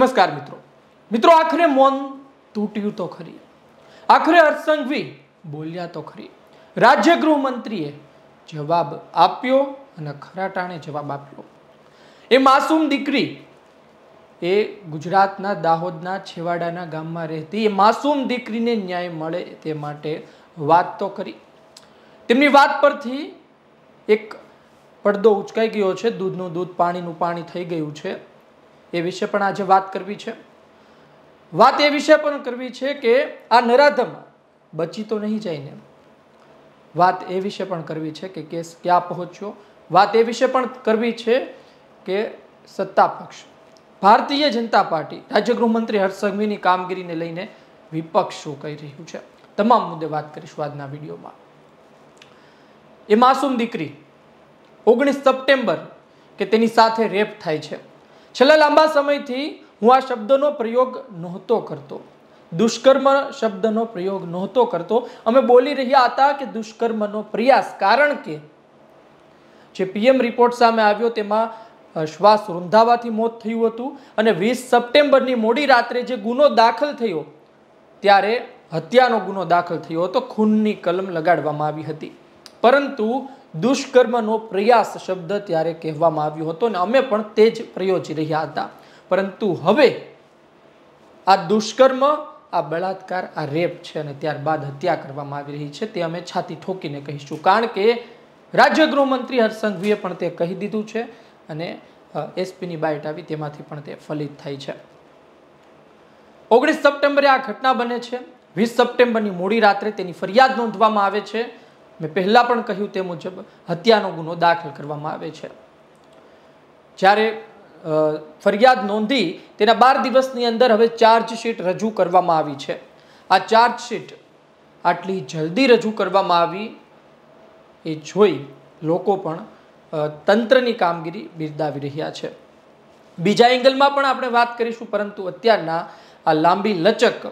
નમસ્કાર મિત્રો મિત્રો આખરે મૌન તૂટ્યું તો ખરી આખરે અર્સંગવી બોલ્યા તો ખરી રાજ્ય ગૃહમંત્રીએ જવાબ આપ્યો અને ખરાટાણે જવાબ આપ્યો એ માસૂમ દીકરી એ ગુજરાતના દાહોદના છેવાડાના ગામમાં રહેતી એ માસૂમ દીકરીને ન્યાય મળે તે માટે વાત તો કરી તેમની વાત પરથી એક પડદો ઉચકાઈ ગયો છે દૂધનું દૂધ પાણીનું પાણી થઈ ગયું છે એ વિશે પણ આજે વાત કરવી છે વાત એ વિશે પણ કરવી છે કે આ નરાધમ બચી તો નહીં જાય જઈને વાત એ વિશે પણ કરવી છે કે કેસ ક્યાં પહોંચ્યો વાત એ વિશે પણ કરવી છે કે સત્તા પક્ષ ભારતીય જનતા પાર્ટી રાજ્ય ગૃહમંત્રી હર્ષ કામગીરીને લઈને વિપક્ષ શું કહી રહ્યું છે તમામ મુદ્દે વાત કરીશું આજના વિડીયોમાં એ માસૂમ દીકરી ઓગણીસ સપ્ટેમ્બર કે તેની સાથે રેપ થાય છે છેલ્લા લાંબા સમયથી હું આ શબ્દનો પ્રયોગ નહોતો કરતો દુષ્કર્મ શબ્દનો પ્રયોગ નહોતો કરતો અમે બોલી રહ્યા હતા કે દુષ્કર્મનો પ્રયાસ કારણ કે જે પીએમ રિપોર્ટ સામે આવ્યો તેમાં શ્વાસ રૂંધાવાથી મોત થયું હતું અને વીસ સપ્ટેમ્બરની મોડી રાત્રે જે ગુનો દાખલ થયો ત્યારે હત્યાનો ગુનો દાખલ થયો હતો ખૂનની કલમ લગાડવામાં આવી હતી પરંતુ દુષ્કર્મનો પ્રયાસ શબ્દ ત્યારે કહેવામાં આવ્યો હતો અને અમે પણ તે જ પ્રયોજી રહ્યા હતા પરંતુ હવે આ દુષ્કર્મ આ બળાત્કાર આ રેપ છે અને ત્યારબાદ હત્યા કરવામાં આવી રહી છે તે અમે છાતી ઠોકીને કહીશું કારણ કે રાજ્ય ગૃહમંત્રી હર્ષસંઘવીએ પણ તે કહી દીધું છે અને એસપીની બાઇટ આવી તેમાંથી પણ તે ફલિત થઈ છે ઓગણીસ સપ્ટેમ્બરે આ ઘટના બને છે વીસ સપ્ટેમ્બરની મોડી રાત્રે તેની ફરિયાદ નોંધવામાં આવે છે મેં પહેલાં પણ કહ્યું તે મુજબ હત્યાનો ગુનો દાખલ કરવામાં આવે છે જ્યારે ફરિયાદ નોંધી તેના બાર દિવસની અંદર હવે ચાર્જશીટ રજૂ કરવામાં આવી છે આ ચાર્જશીટ આટલી જલ્દી રજૂ કરવામાં આવી એ જોઈ લોકો પણ તંત્રની કામગીરી બિરદાવી રહ્યા છે બીજા એંગલમાં પણ આપણે વાત કરીશું પરંતુ અત્યારના આ લાંબી લચક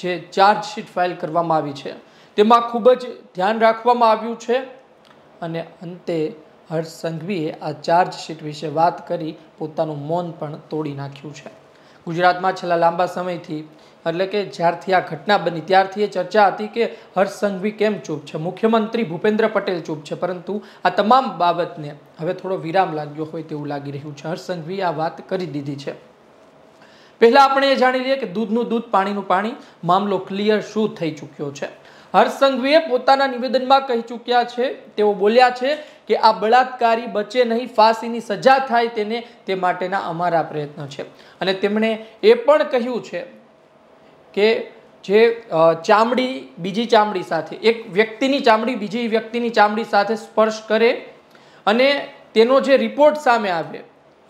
જે ચાર્જશીટ ફાઇલ કરવામાં આવી છે તેમાં ખૂબ જ ધ્યાન રાખવામાં આવ્યું છે અને અંતે હર્ષ સંઘવીએ આ ચાર્જશીટ વિશે વાત કરી પોતાનું મૌન પણ તોડી નાખ્યું છે ગુજરાતમાં છેલ્લા લાંબા સમયથી એટલે કે જ્યારથી આ ઘટના બની ત્યારથી એ ચર્ચા હતી કે હર્ષ સંઘવી કેમ ચૂપ છે મુખ્યમંત્રી ભૂપેન્દ્ર પટેલ ચૂપ છે પરંતુ આ તમામ બાબતને હવે થોડો વિરામ લાગ્યો હોય તેવું લાગી રહ્યું છે હર્ષ સંઘવીએ આ વાત કરી દીધી છે પહેલાં આપણે એ જાણી લઈએ કે દૂધનું દૂધ પાણીનું પાણી મામલો ક્લિયર શું થઈ ચૂક્યો છે હર્ષસંઘવીએ પોતાના નિવેદનમાં કહી ચૂક્યા છે તેઓ બોલ્યા છે કે આ બળાત્કારી બચે નહીં ફાંસીની સજા થાય તેને તે માટેના અમારા પ્રયત્ન છે અને તેમણે એ પણ કહ્યું છે કે જે ચામડી બીજી ચામડી સાથે એક વ્યક્તિની ચામડી બીજી વ્યક્તિની ચામડી સાથે સ્પર્શ કરે અને તેનો જે રિપોર્ટ સામે આવે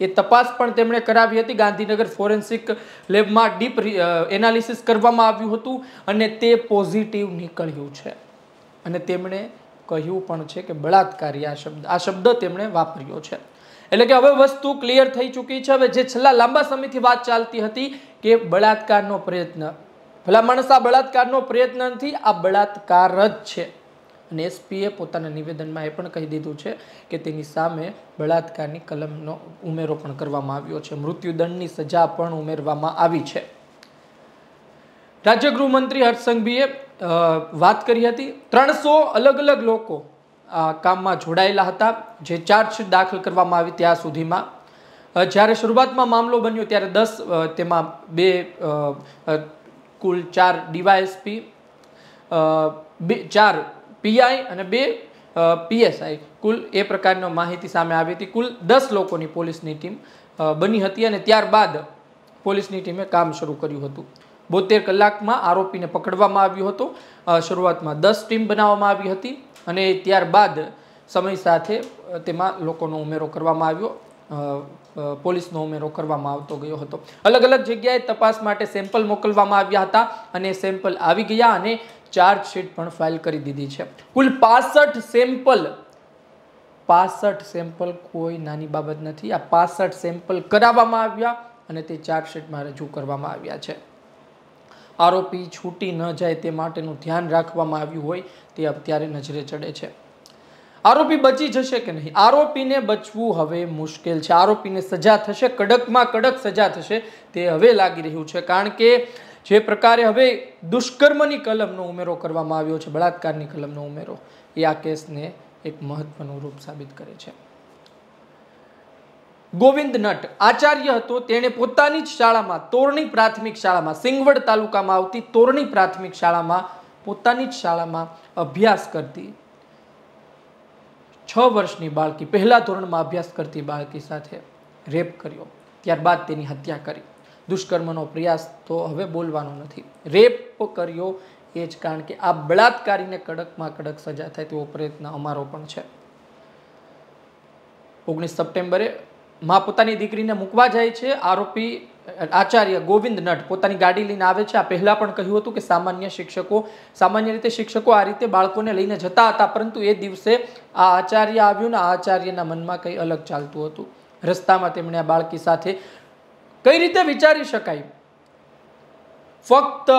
એ તપાસ પણ તેમણે કરાવી હતી ગાંધીનગર ફોરેન્સિક લેબમાં ડીપ એનાલિસિસ કરવામાં આવ્યું હતું અને તે પોઝિટિવ નીકળ્યું છે અને તેમણે કહ્યું પણ છે કે બળાત્કારી આ શબ્દ આ શબ્દ તેમણે વાપર્યો છે એટલે કે હવે વસ્તુ ક્લિયર થઈ ચૂકી છે હવે જે છેલ્લા લાંબા સમયથી વાત ચાલતી હતી કે બળાત્કારનો પ્રયત્ન ભલા માણસ આ બળાત્કારનો પ્રયત્ન નથી આ બળાત્કાર જ છે અને એસપીએ પોતાના નિવેદનમાં એ પણ કહી દીધું છે કે તેની સામે બળાત્કારની કલમનો ઉમેરો પણ કરવામાં આવ્યો છે મૃત્યુદંડની સજા પણ ઉમેરવામાં આવી છે રાજ્ય ગૃહમંત્રી હર્ષસંઘવીએ વાત કરી હતી ત્રણસો અલગ અલગ લોકો આ કામમાં જોડાયેલા હતા જે ચાર્જશીટ દાખલ કરવામાં આવી ત્યાં સુધીમાં જ્યારે શરૂઆતમાં મામલો બન્યો ત્યારે દસ તેમાં બે કુલ ચાર ડીવાયએસપી બે ચાર પીઆઈ અને બે પીએસઆઈ કુલ એ પ્રકારનો માહિતી સામે આવી હતી કુલ દસ લોકોની પોલીસની ટીમ બની હતી અને ત્યારબાદ પોલીસની ટીમે કામ શરૂ કર્યું હતું બોતેર કલાકમાં આરોપીને પકડવામાં આવ્યો હતો શરૂઆતમાં દસ ટીમ બનાવવામાં આવી હતી અને ત્યારબાદ સમય સાથે તેમાં લોકોનો ઉમેરો કરવામાં આવ્યો પોલીસનો ઉમેરો કરવામાં આવતો ગયો હતો અલગ અલગ જગ્યાએ તપાસ માટે સેમ્પલ મોકલવામાં આવ્યા હતા અને સેમ્પલ આવી ગયા અને ચાર્જશીટ પણ ફાઇલ કરી દીધી છે કુલ પાસઠ સેમ્પલ પાસઠ સેમ્પલ કોઈ નાની બાબત નથી આ પાસઠ સેમ્પલ કરાવવામાં આવ્યા અને તે ચાર્જશીટમાં રજૂ કરવામાં આવ્યા છે આરોપી છૂટી ન જાય તે માટેનું ધ્યાન રાખવામાં આવ્યું હોય તે અત્યારે નજરે ચડે છે આરોપી બચી જશે કે નહીં આરોપીને બચવું હવે મુશ્કેલ છે આરોપીને સજા થશે કડકમાં કડક સજા થશે તે હવે લાગી રહ્યું છે કારણ કે જે પ્રકારે હવે દુષ્કર્મની કલમનો ઉમેરો કરવામાં આવ્યો છે બળાત્કારની કલમનો ઉમેરો એ આ કેસને એક મહત્વનું રૂપ સાબિત કરે છે ગોવિંદ નટ આચાર્ય હતો તેણે પોતાની જ શાળામાં તોરણી પ્રાથમિક શાળામાં સિંગવડ તાલુકામાં આવતી તોરણી પ્રાથમિક શાળામાં પોતાની જ શાળામાં અભ્યાસ કરતી છ વર્ષની બાળકી પહેલા ધોરણમાં અભ્યાસ કરતી બાળકી સાથે રેપ કર્યો ત્યારબાદ તેની હત્યા કરી દુષ્કર્મનો પ્રયાસ તો હવે બોલવાનો નથી રેપ કર્યો એ જ કારણ કે આ બળાત્કારીને કડકમાં કડક સજા થાય તેવો પ્રયત્ન અમારો પણ છે ઓગણીસ સપ્ટેમ્બરે માં પોતાની દીકરીને મૂકવા જાય છે આરોપી આચાર્ય ગોવિંદ નટ પોતાની ગાડી લઈને આવે છે આ પહેલાં પણ કહ્યું હતું કે સામાન્ય શિક્ષકો સામાન્ય રીતે શિક્ષકો આ રીતે બાળકોને લઈને જતા હતા પરંતુ એ દિવસે આ આચાર્ય આવ્યું ને આ આચાર્યના મનમાં કંઈ અલગ ચાલતું હતું રસ્તામાં તેમણે આ બાળકી સાથે કઈ રીતે વિચારી શકાય ફક્ત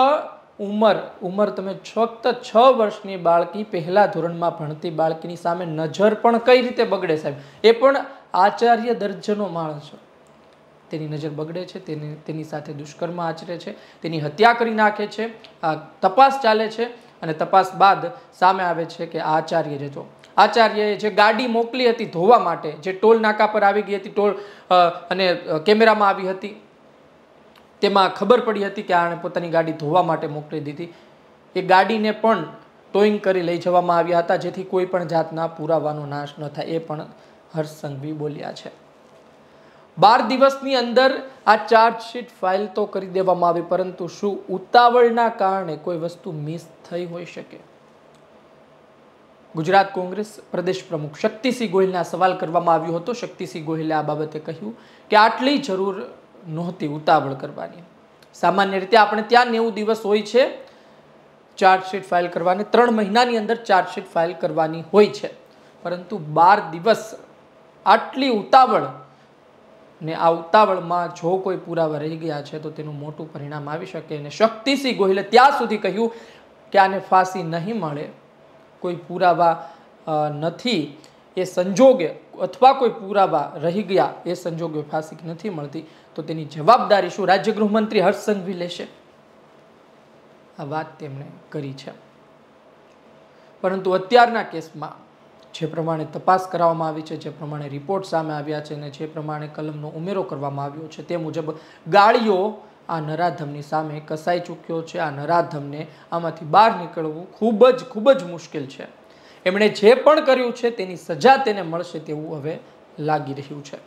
ઉંમર ઉંમર તમે ફક્ત છ વર્ષની બાળકી પહેલાં ધોરણમાં ભણતી બાળકીની સામે નજર પણ કઈ રીતે બગડે સાહેબ એ પણ આચાર્ય દર્જનો માણસ છે તેની નજર બગડે છે તેને તેની સાથે દુષ્કર્મ આચરે છે તેની હત્યા કરી નાખે છે તપાસ ચાલે છે અને તપાસ બાદ સામે આવે છે કે આચાર્ય જ હતો આચાર્યએ જે ગાડી મોકલી હતી ધોવા માટે જે ટોલ નાકા પર આવી ગઈ હતી ટોલ અને કેમેરામાં આવી હતી તેમાં ખબર પડી હતી કે આણે પોતાની ગાડી ધોવા માટે મોકલી દીધી એ ગાડીને પણ ટોઈંગ કરી લઈ જવામાં આવ્યા હતા જેથી કોઈ પણ જાતના પુરાવાનો નાશ ન થાય એ પણ હર્ષ બોલ્યા છે બાર દિવસની અંદર આ ચાર્જશીટ ફાઇલ તો કરી દેવામાં આવી પરંતુ શું ઉતાવળના કારણે કોઈ વસ્તુ મિસ થઈ હોઈ શકે ગુજરાત કોંગ્રેસ પ્રદેશ પ્રમુખ શક્તિસિંહ ગોહિલના સવાલ કરવામાં આવ્યો હતો શક્તિસિંહ ગોહિલે આ બાબતે કહ્યું કે આટલી જરૂર નહોતી ઉતાવળ કરવાની સામાન્ય રીતે આપણે ત્યાં નેવું દિવસ હોય છે ચાર્જશીટ ફાઇલ કરવાની ત્રણ મહિનાની અંદર ચાર્જશીટ ફાઇલ કરવાની હોય છે પરંતુ બાર દિવસ આટલી ઉતાવળ ને આ ઉતાવળમાં જો કોઈ પુરાવા રહી ગયા છે તો તેનું મોટું પરિણામ આવી શકે અને શક્તિસિંહ ગોહિલે ત્યાં સુધી કહ્યું કે આને ફાંસી નહીં મળે કોઈ પુરાવા નથી એ સંજોગે અથવા કોઈ પુરાવા રહી ગયા એ સંજોગે ફાંસી નથી મળતી તો તેની જવાબદારી શું રાજ્ય ગૃહમંત્રી હર્ષ સંઘવી લેશે આ વાત તેમણે કરી છે પરંતુ અત્યારના કેસમાં જે પ્રમાણે તપાસ કરાવવામાં આવી છે જે પ્રમાણે રિપોર્ટ સામે આવ્યા છે અને જે પ્રમાણે કલમનો ઉમેરો કરવામાં આવ્યો છે તે મુજબ ગાળીઓ આ નરાધમની સામે કસાઈ ચૂક્યો છે આ નરાધમને આમાંથી બહાર નીકળવું ખૂબ જ ખૂબ જ મુશ્કેલ છે એમણે જે પણ કર્યું છે તેની સજા તેને મળશે તેવું હવે લાગી રહ્યું છે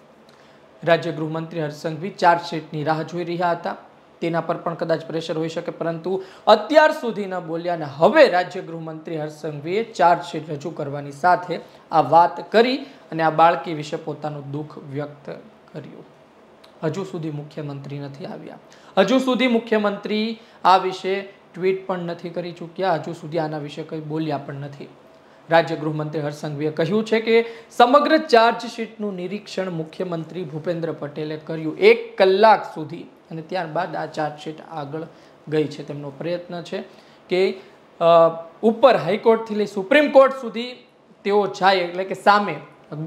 રાજ્ય ગૃહમંત્રી હરસંઘવી ચાર્જશીટની રાહ જોઈ રહ્યા હતા તેના પર પણ કદાચ પ્રેશર હોઈ શકે પરંતુ અત્યાર સુધી ન બોલ્યા અને હવે રાજ્ય ગૃહમંત્રી હરસંઘવીએ ચાર્જશીટ રજૂ કરવાની સાથે આ વાત કરી અને આ બાળકી વિશે પોતાનું દુઃખ વ્યક્ત કર્યું હજુ સુધી મુખ્યમંત્રી નથી આવ્યા હજુ સુધી મુખ્યમંત્રી આ વિશે ટ્વીટ પણ નથી કરી ચૂક્યા હજુ સુધી આના વિશે કંઈ બોલ્યા પણ નથી રાજ્ય ગૃહમંત્રી હર્ષંઘવીએ કહ્યું છે કે સમગ્ર ચાર્જશીટનું નિરીક્ષણ મુખ્યમંત્રી ભૂપેન્દ્ર પટેલે કર્યું એક કલાક સુધી અને ત્યારબાદ આ ચાર્જશીટ આગળ ગઈ છે તેમનો પ્રયત્ન છે કે ઉપર હાઈકોર્ટથી લઈ સુપ્રીમ કોર્ટ સુધી તેઓ જાય એટલે કે સામે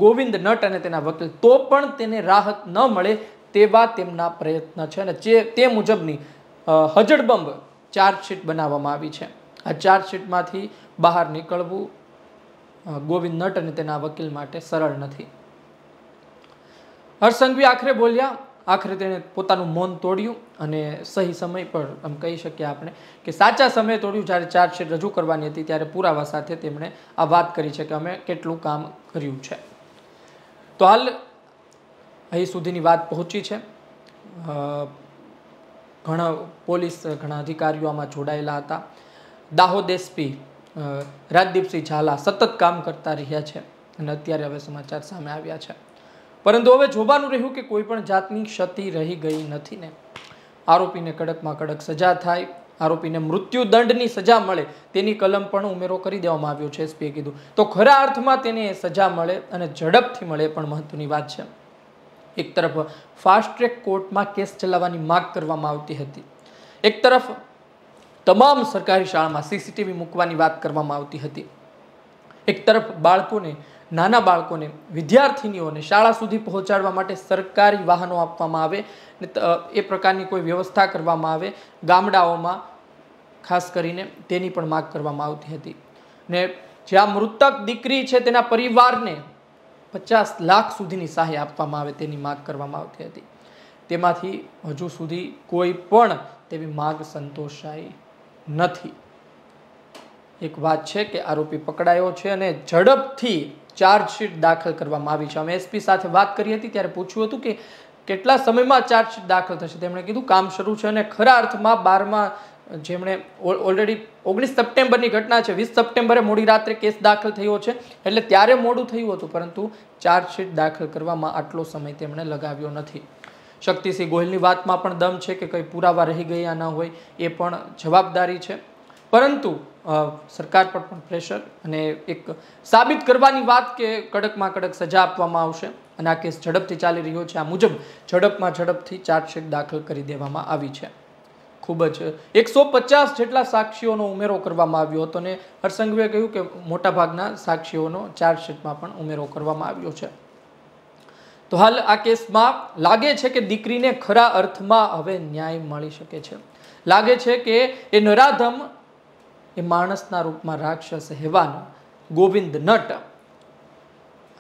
ગોવિંદ નટ અને તેના વકીલ તો પણ તેને રાહત ન મળે તેવા તેમના પ્રયત્ન છે અને જે તે મુજબની હજડબંબ ચાર્જશીટ બનાવવામાં આવી છે આ ચાર્જશીટમાંથી બહાર નીકળવું ગોવિંદ નટ અને તેના વકીલ માટે સરળ નથી હર્ષંઘવી આખરે બોલ્યા આખરે તેણે પોતાનું મૌન તોડ્યું અને સહી સમય પર આમ કહી શકીએ આપણે કે સાચા સમયે તોડ્યું જ્યારે ચાર્જશીટ રજૂ કરવાની હતી ત્યારે પુરાવા સાથે તેમણે આ વાત કરી છે કે અમે કેટલું કામ કર્યું છે તો હાલ અહીં સુધીની વાત પહોંચી છે ઘણા પોલીસ ઘણા અધિકારીઓ આમાં જોડાયેલા હતા દાહોદ એસપી રાજદીપસિંહ ઝાલા સતત કામ કરતા રહ્યા છે અને અત્યારે હવે સમાચાર સામે આવ્યા છે પરંતુ હવે જોવાનું રહ્યું કે કોઈ પણ જાતની ક્ષતિ રહી ગઈ નથી ને આરોપીને કડકમાં કડક સજા થાય આરોપીને મૃત્યુદંડની સજા મળે તેની કલમ પણ ઉમેરો કરી દેવામાં આવ્યો છે એસપીએ કીધું તો ખરા અર્થમાં તેને સજા મળે અને ઝડપથી મળે પણ મહત્વની વાત છે એક તરફ ફાસ્ટ ટ્રેક કોર્ટમાં કેસ ચલાવવાની માગ કરવામાં આવતી હતી એક તરફ તમામ સરકારી શાળામાં સીસીટીવી મૂકવાની વાત કરવામાં આવતી હતી એક તરફ બાળકોને નાના બાળકોને વિદ્યાર્થીનીઓને શાળા સુધી પહોંચાડવા માટે સરકારી વાહનો આપવામાં આવે ને એ પ્રકારની કોઈ વ્યવસ્થા કરવામાં આવે ગામડાઓમાં ખાસ કરીને તેની પણ માગ કરવામાં આવતી હતી ને જ્યાં મૃતક દીકરી છે તેના પરિવારને પચાસ લાખ સુધીની સહાય આપવામાં આવે તેની માગ કરવામાં આવતી હતી તેમાંથી હજુ સુધી કોઈ પણ તેવી માગ સંતોષાઈ નથી એક વાત છે કે આરોપી પકડાયો છે અને ઝડપથી ચાર્જશીટ દાખલ કરવામાં આવી છે અમે એસપી સાથે વાત કરી હતી ત્યારે પૂછ્યું હતું કે કેટલા સમયમાં ચાર્જશીટ દાખલ થશે તેમણે કીધું કામ શરૂ છે અને ખરા અર્થમાં બારમા જેમણે ઓલરેડી ઓગણીસ સપ્ટેમ્બરની ઘટના છે વીસ સપ્ટેમ્બરે મોડી રાત્રે કેસ દાખલ થયો છે એટલે ત્યારે મોડું થયું હતું પરંતુ ચાર્જશીટ દાખલ કરવામાં આટલો સમય તેમણે લગાવ્યો નથી શક્તિસિંહ ગોહિલની વાતમાં પણ દમ છે કે કંઈ પુરાવા રહી ગયા ન હોય એ પણ જવાબદારી છે પરંતુ સરકાર પર પણ પ્રેશર અને એક સાબિત કરવાની વાત કે કડકમાં કડક સજા આપવામાં આવશે અને આ કેસ ઝડપથી ચાલી રહ્યો છે આ મુજબ ઝડપમાં ઝડપથી ચાર્જશીટ દાખલ કરી દેવામાં આવી છે ખૂબ જ એકસો પચાસ જેટલા સાક્ષીઓનો ઉમેરો કરવામાં આવ્યો હતો અને હરસંઘવે કહ્યું કે મોટાભાગના સાક્ષીઓનો ચાર્જશીટમાં પણ ઉમેરો કરવામાં આવ્યો છે તો હાલ આ કેસમાં લાગે છે કે દીકરીને ખરા અર્થમાં હવે ન્યાય મળી શકે છે લાગે છે કે એ નરાધમ એ માણસના રૂપમાં રાક્ષસ હેવાન ગોવિંદ નટ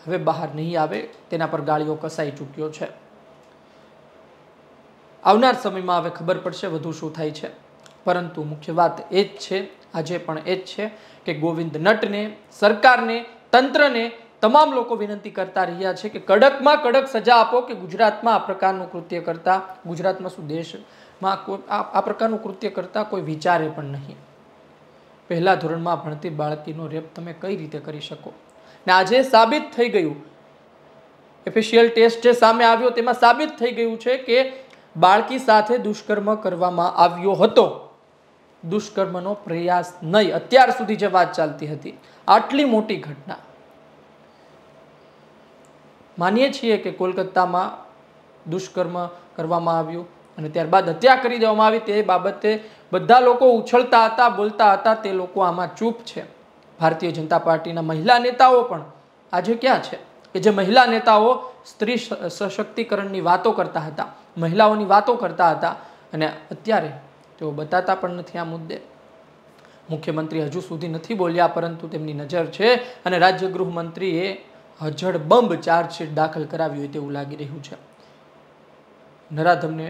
હવે બહાર નહીં આવે તેના પર ગાળીઓ કસાઈ ચૂક્યો છે આવનાર સમયમાં હવે ખબર પડશે વધુ શું થાય છે પરંતુ મુખ્ય વાત એ જ છે આજે પણ એ જ છે કે ગોવિંદ નટને સરકારને તંત્રને તમામ લોકો વિનંતી કરતા રહ્યા છે કે કડકમાં કડક સજા આપો કે ગુજરાતમાં આ પ્રકારનું કૃત્ય કરતા ગુજરાતમાં શું દેશમાં આ પ્રકારનું કૃત્ય કરતા કોઈ વિચારે પણ નહીં પહેલા ધોરણમાં ભણતી બાળકીનો રેપ તમે કઈ રીતે કરી શકો ને આજે સાબિત થઈ ગયું એફિશિયલ ટેસ્ટ જે સામે આવ્યો તેમાં સાબિત થઈ ગયું છે કે બાળકી સાથે દુષ્કર્મ કરવામાં આવ્યો હતો દુષ્કર્મનો પ્રયાસ નહીં અત્યાર સુધી જે વાત ચાલતી હતી આટલી મોટી ઘટના માનીએ છીએ કે કોલકાતામાં દુષ્કર્મ કરવામાં આવ્યું અને ત્યારબાદ હત્યા કરી દેવામાં આવી તે બાબતે બધા લોકો ઉછળતા હતા બોલતા હતા તે લોકો આમાં ચૂપ છે ભારતીય જનતા પાર્ટીના મહિલા નેતાઓ પણ આજે ક્યાં છે કે જે મહિલા નેતાઓ સ્ત્રી સશક્તિકરણની વાતો કરતા હતા મહિલાઓની વાતો કરતા હતા અને અત્યારે તેઓ બતાતા પણ નથી આ મુદ્દે મુખ્યમંત્રી હજુ સુધી નથી બોલ્યા પરંતુ તેમની નજર છે અને રાજ્ય ગૃહમંત્રીએ હજડબંબ ચાર્જશીટ દાખલ કરાવી હોય તેવું લાગી રહ્યું છે નરાધમને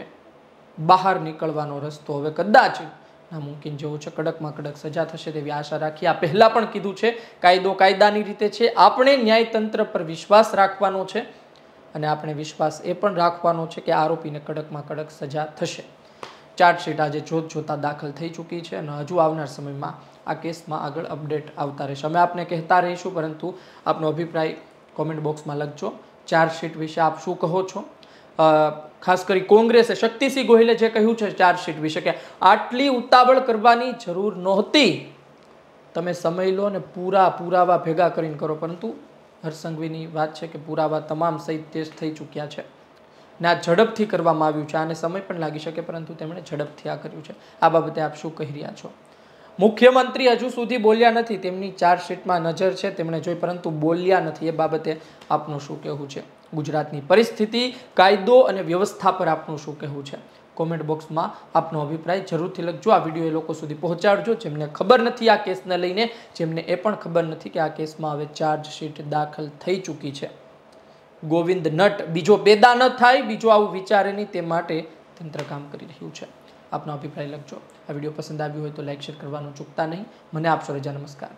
બહાર નીકળવાનો રસ્તો હવે કદાચ ના મુમકિન જેવું છે કડકમાં કડક સજા થશે તેવી આશા રાખી આ પહેલાં પણ કીધું છે કાયદો કાયદાની રીતે છે આપણે ન્યાયતંત્ર પર વિશ્વાસ રાખવાનો છે અને આપણે વિશ્વાસ એ પણ રાખવાનો છે કે આરોપીને કડકમાં કડક સજા થશે ચાર્જશીટ આજે જોત જોતા દાખલ થઈ ચૂકી છે અને હજુ આવનાર સમયમાં આ કેસમાં આગળ અપડેટ આવતા રહેશે અમે આપને કહેતા રહીશું પરંતુ આપનો અભિપ્રાય કોમેન્ટ બોક્સમાં લખજો ચાર્જશીટ વિશે આપ શું કહો છો ખાસ કરી કોંગ્રેસે શક્તિસિંહ ગોહિલે જે કહ્યું છે ચાર્જશીટ વિશે કે આટલી ઉતાવળ કરવાની જરૂર નહોતી તમે સમય લો અને પૂરા પુરાવા ભેગા કરીને કરો પરંતુ હરસંઘવીની વાત છે કે પુરાવા તમામ સહિત ટેસ્ટ થઈ ચૂક્યા છે ને આ ઝડપથી કરવામાં આવ્યું છે આને સમય પણ લાગી શકે પરંતુ તેમણે ઝડપથી આ કર્યું છે આ બાબતે આપ શું કહી રહ્યા છો મુખ્યમંત્રી હજુ સુધી બોલ્યા નથી તેમની ચાર્જશીટમાં નજર છે તેમણે જોઈ પરંતુ બોલ્યા નથી એ બાબતે આપનું શું કહેવું છે ગુજરાતની પરિસ્થિતિ કાયદો અને વ્યવસ્થા પર આપનું શું કહેવું છે કોમેન્ટ બોક્સમાં આપનો અભિપ્રાય જરૂરથી લખજો આ વિડીયો એ લોકો સુધી પહોંચાડજો જેમને ખબર નથી આ કેસને લઈને જેમને એ પણ ખબર નથી કે આ કેસમાં હવે ચાર્જશીટ દાખલ થઈ ચૂકી છે ગોવિંદ નટ બીજો પેદા ન થાય બીજો આવું વિચારે નહીં તે માટે તંત્ર કામ કરી રહ્યું છે આપનો અભિપ્રાય લખજો આ વિડીયો પસંદ આવ્યો હોય તો લાઇક શેર કરવાનું ચૂકતા નહીં મને આપશો રજા નમસ્કાર